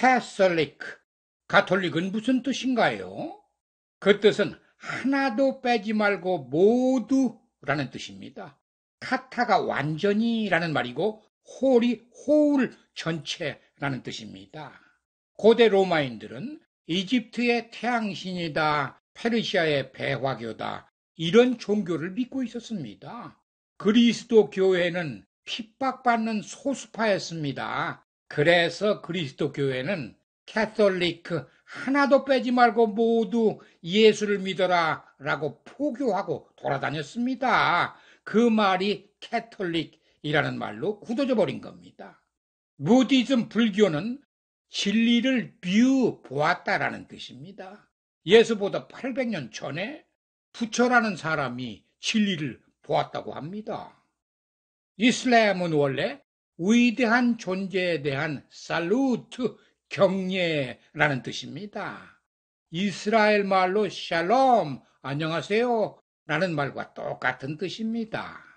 캐슬릭 가톨릭은 무슨 뜻인가요? 그 뜻은 하나도 빼지 말고 모두라는 뜻입니다. 카타가 완전히라는 말이고 홀이 호울 전체라는 뜻입니다. 고대 로마인들은 이집트의 태양신이다, 페르시아의 배화교다 이런 종교를 믿고 있었습니다. 그리스도 교회는 핍박받는 소수파였습니다. 그래서 그리스도교회는 캐톨릭 하나도 빼지 말고 모두 예수를 믿어라 라고 포교하고 돌아다녔습니다. 그 말이 캐톨릭이라는 말로 굳어져 버린 겁니다. 무디즘 불교는 진리를 뷰 보았다라는 뜻입니다. 예수보다 800년 전에 부처라는 사람이 진리를 보았다고 합니다. 이슬람은 원래 위대한 존재에 대한 살루트 경례라는 뜻입니다. 이스라엘 말로 샬롬 안녕하세요 라는 말과 똑같은 뜻입니다.